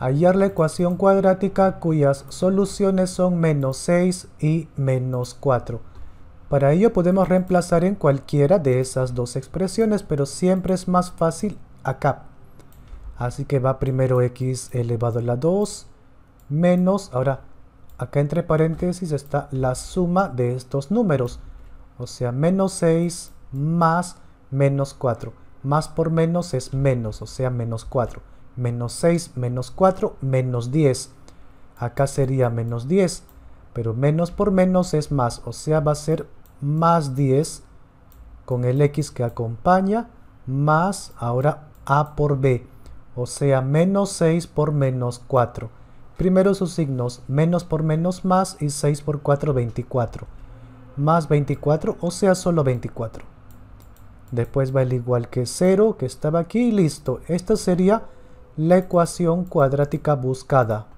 hallar la ecuación cuadrática cuyas soluciones son menos 6 y menos 4. Para ello podemos reemplazar en cualquiera de esas dos expresiones, pero siempre es más fácil acá. Así que va primero x elevado a la 2 menos, ahora acá entre paréntesis está la suma de estos números. O sea, menos 6 más menos 4. Más por menos es menos, o sea, menos 4 menos 6, menos 4, menos 10. Acá sería menos 10, pero menos por menos es más, o sea va a ser más 10 con el x que acompaña, más ahora a por b, o sea menos 6 por menos 4. Primero sus signos, menos por menos más y 6 por 4, 24. Más 24, o sea solo 24. Después va el igual que 0 que estaba aquí y listo. Esta sería la ecuación cuadrática buscada.